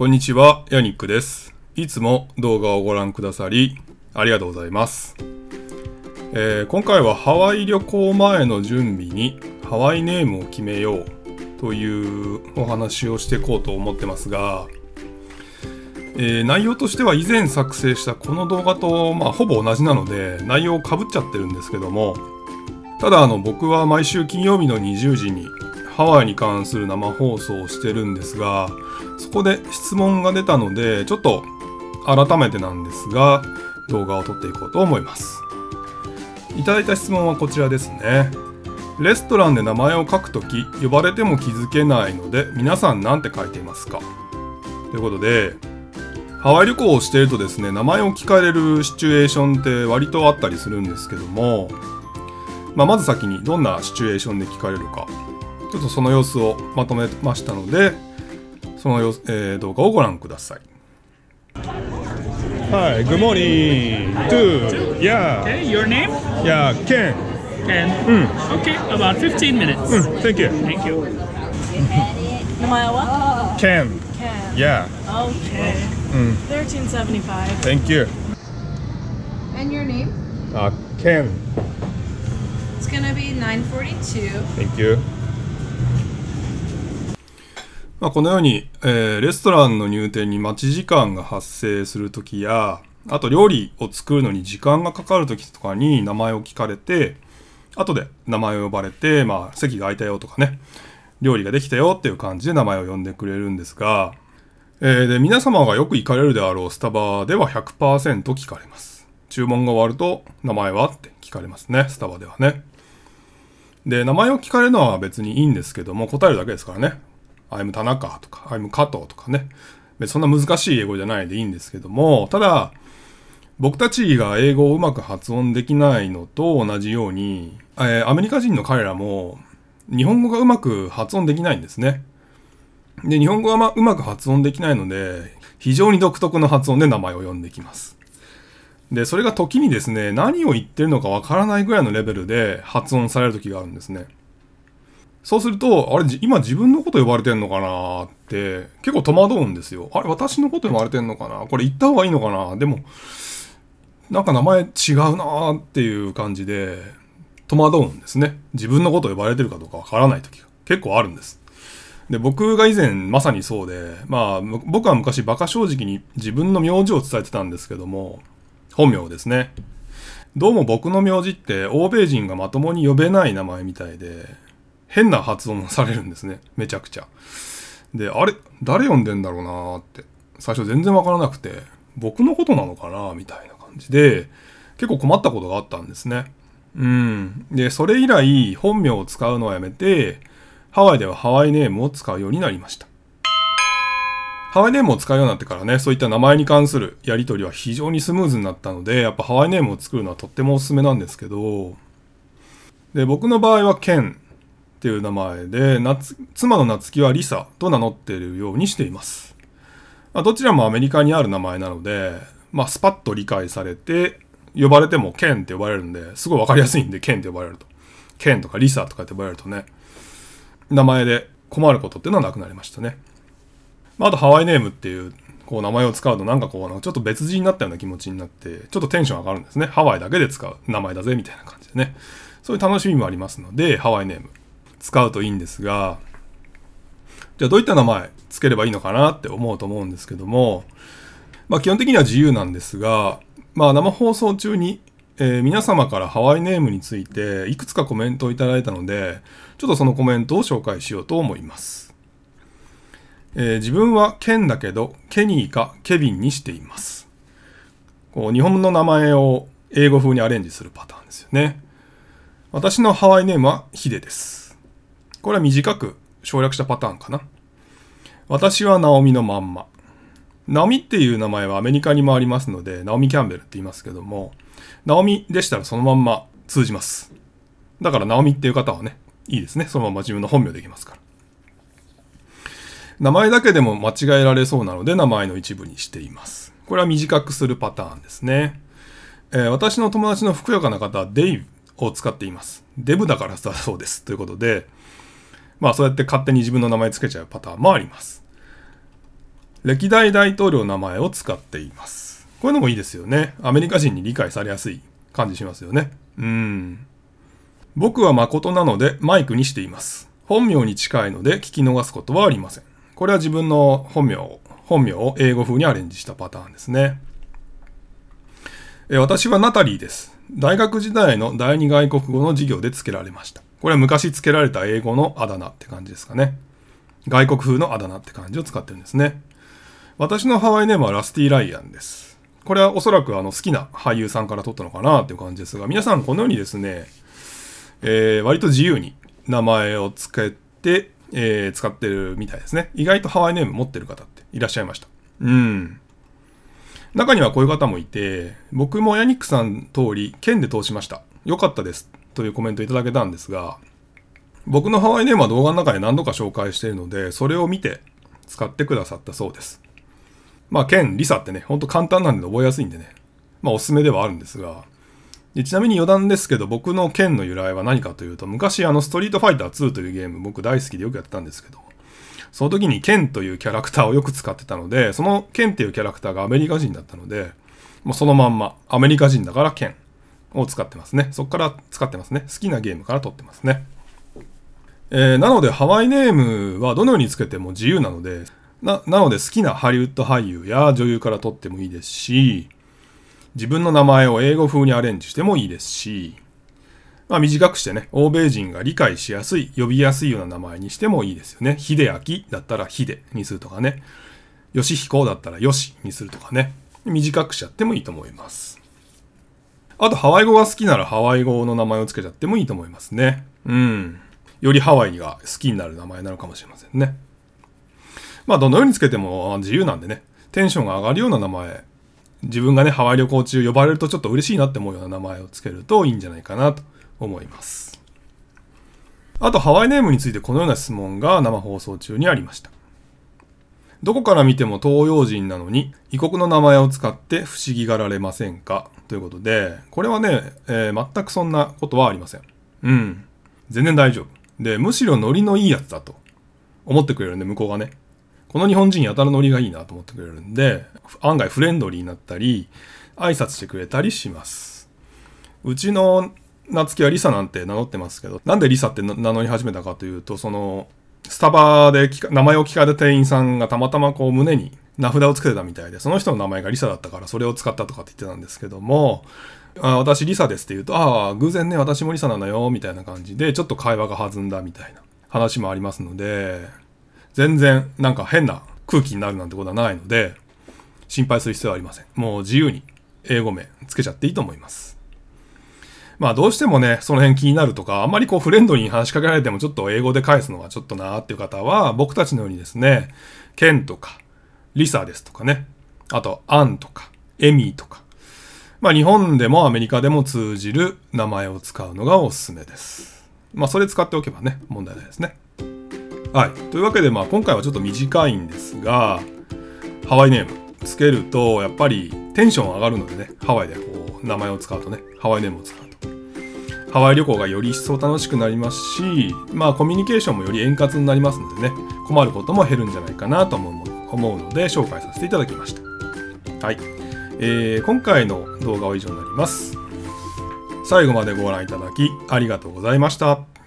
こんにちは、ヤニックです。いつも動画をご覧くださり、ありがとうございます。えー、今回はハワイ旅行前の準備にハワイネームを決めようというお話をしていこうと思ってますが、えー、内容としては以前作成したこの動画と、まあ、ほぼ同じなので内容かぶっちゃってるんですけどもただあの僕は毎週金曜日の20時にハワイに関する生放送をしてるんですがそこで質問が出たので、ちょっと改めてなんですが、動画を撮っていこうと思います。いただいた質問はこちらですね。レストランで名前を書くとき、呼ばれても気づけないので、皆さん何て書いていますかということで、ハワイ旅行をしているとですね、名前を聞かれるシチュエーションって割とあったりするんですけども、まあ、まず先にどんなシチュエーションで聞かれるか、ちょっとその様子をまとめましたので、その、よ、えー、動画をご覧ください。はい、good morning to yeah. o y u r name? Yeah, Ken. Ken. Mm. Okay, about 15 minutes. Mm, thank you. Thank you. 名前は Ken. Ken. Yeah. Okay. Mm. 1375. Thank you. And your name? Uh, k n It's gonna be 942. Thank you. まあ、このように、えー、レストランの入店に待ち時間が発生するときや、あと料理を作るのに時間がかかるときとかに名前を聞かれて、後で名前を呼ばれて、まあ、席が空いたよとかね、料理ができたよっていう感じで名前を呼んでくれるんですが、えー、で、皆様がよく行かれるであろうスタバでは100%聞かれます。注文が終わると、名前はって聞かれますね、スタバではね。で、名前を聞かれるのは別にいいんですけども、答えるだけですからね。I'm 田中とか、I'm 加藤とかね。そんな難しい英語じゃないでいいんですけども、ただ、僕たちが英語をうまく発音できないのと同じように、えー、アメリカ人の彼らも日本語がうまく発音できないんですね。で、日本語は、ま、うまく発音できないので、非常に独特の発音で名前を呼んできます。で、それが時にですね、何を言ってるのかわからないぐらいのレベルで発音される時があるんですね。そうすると、あれ、今自分のこと呼ばれてんのかなって、結構戸惑うんですよ。あれ、私のこと呼ばれてんのかなこれ言った方がいいのかなでも、なんか名前違うなっていう感じで、戸惑うんですね。自分のこと呼ばれてるかどうかわからない時が結構あるんです。で、僕が以前まさにそうで、まあ、僕は昔馬鹿正直に自分の名字を伝えてたんですけども、本名ですね。どうも僕の名字って欧米人がまともに呼べない名前みたいで、変な発音されるんですね。めちゃくちゃ。で、あれ誰読んでんだろうなーって。最初全然わからなくて、僕のことなのかなみたいな感じで、結構困ったことがあったんですね。うん。で、それ以来、本名を使うのはやめて、ハワイではハワイネームを使うようになりました。ハワイネームを使うようになってからね、そういった名前に関するやりとりは非常にスムーズになったので、やっぱハワイネームを作るのはとってもおすすめなんですけど、で、僕の場合はケンっていう名前で、夏妻の夏希はリサと名乗っているようにしています。まあ、どちらもアメリカにある名前なので、まあ、スパッと理解されて、呼ばれてもケンって呼ばれるんで、すごいわかりやすいんで、ケンって呼ばれると。ケンとかリサとかって呼ばれるとね、名前で困ることっていうのはなくなりましたね。まあ、あとハワイネームっていう、こう名前を使うとなんかこう、ちょっと別人になったような気持ちになって、ちょっとテンション上がるんですね。ハワイだけで使う名前だぜみたいな感じでね。そういう楽しみもありますので、ハワイネーム。使うといいんですが、じゃあどういった名前つければいいのかなって思うと思うんですけども、まあ基本的には自由なんですが、まあ生放送中に、えー、皆様からハワイネームについていくつかコメントをいただいたので、ちょっとそのコメントを紹介しようと思います。えー、自分はケンだけど、ケニーかケビンにしています。こう日本の名前を英語風にアレンジするパターンですよね。私のハワイネームはヒデです。これは短く省略したパターンかな。私はナオミのまんま。ナオミっていう名前はアメリカにもありますので、ナオミ・キャンベルって言いますけども、ナオミでしたらそのまんま通じます。だからナオミっていう方はね、いいですね。そのまま自分の本名できますから。名前だけでも間違えられそうなので名前の一部にしています。これは短くするパターンですね。えー、私の友達のふくよかな方はデイを使っています。デブだからさ、そうです。ということで、まあそうやって勝手に自分の名前つけちゃうパターンもあります。歴代大統領の名前を使っています。こういうのもいいですよね。アメリカ人に理解されやすい感じしますよね。うん。僕は誠なのでマイクにしています。本名に近いので聞き逃すことはありません。これは自分の本名を、本名を英語風にアレンジしたパターンですね。え私はナタリーです。大学時代の第二外国語の授業で付けられました。これは昔付けられた英語のあだ名って感じですかね。外国風のあだ名って感じを使ってるんですね。私のハワイネームはラスティ・ライアンです。これはおそらくあの好きな俳優さんから取ったのかなっていう感じですが、皆さんこのようにですね、えー、割と自由に名前をつけて、えー、使ってるみたいですね。意外とハワイネーム持ってる方っていらっしゃいました。うん。中にはこういう方もいて、僕もヤニックさん通り、県で通しました。よかったですというコメントいただけたんですが、僕のハワイネームは動画の中で何度か紹介しているので、それを見て使ってくださったそうです。まあ、ケン、リサってね、ほんと簡単なんで覚えやすいんでね、まあおすすめではあるんですが、でちなみに余談ですけど、僕の剣の由来は何かというと、昔あのストリートファイター2というゲーム僕大好きでよくやってたんですけど、その時に剣というキャラクターをよく使ってたので、その剣っていうキャラクターがアメリカ人だったので、もうそのまんま、アメリカ人だから剣を使ってますね。そこから使ってますね。好きなゲームから撮ってますね。えー、なので、ハワイネームはどのようにつけても自由なので、な、なので好きなハリウッド俳優や女優から撮ってもいいですし、自分の名前を英語風にアレンジしてもいいですし、まあ短くしてね、欧米人が理解しやすい、呼びやすいような名前にしてもいいですよね。秀明だったら秀にするとかね。ヒ彦だったらよしにするとかね。短くしちゃってもいいと思います。あとハワイ語が好きならハワイ語の名前を付けちゃってもいいと思いますね。うん。よりハワイが好きになる名前なのかもしれませんね。まあ、どのようにつけても自由なんでね、テンションが上がるような名前、自分がね、ハワイ旅行中呼ばれるとちょっと嬉しいなって思うような名前を付けるといいんじゃないかなと思います。あと、ハワイネームについてこのような質問が生放送中にありました。どこから見ても東洋人なのに異国の名前を使って不思議がられませんかということで、これはね、えー、全くそんなことはありません。うん。全然大丈夫。で、むしろノリのいいやつだと思ってくれるんで、向こうがね。この日本人やたらノリがいいなと思ってくれるんで、案外フレンドリーになったり、挨拶してくれたりします。うちの夏希はリサなんて名乗ってますけど、なんでリサって名乗り始めたかというと、その、スタバで名前を聞かれた店員さんがたまたまこう胸に名札をつけてたみたいで、その人の名前がリサだったからそれを使ったとかって言ってたんですけども、あ私リサですって言うと、ああ、偶然ね、私もリサなのよ、みたいな感じで、ちょっと会話が弾んだみたいな話もありますので、全然なんか変な空気になるなんてことはないので、心配する必要はありません。もう自由に英語名つけちゃっていいと思います。まあどうしてもね、その辺気になるとか、あんまりこうフレンドリーに話しかけられてもちょっと英語で返すのはちょっとなーっていう方は、僕たちのようにですね、ケンとか、リサですとかね、あとアンとか、エミーとか、まあ日本でもアメリカでも通じる名前を使うのがおすすめです。まあそれ使っておけばね、問題ないですね。はい。というわけでまあ今回はちょっと短いんですが、ハワイネーム。つけるとやっぱりテンション上がるのでねハワイでこう名前を使うとねハワイネームを使うとハワイ旅行がより一層楽しくなりますしまあコミュニケーションもより円滑になりますのでね困ることも減るんじゃないかなと思うので紹介させていただきましたはい、えー、今回の動画は以上になります最後までご覧いただきありがとうございました。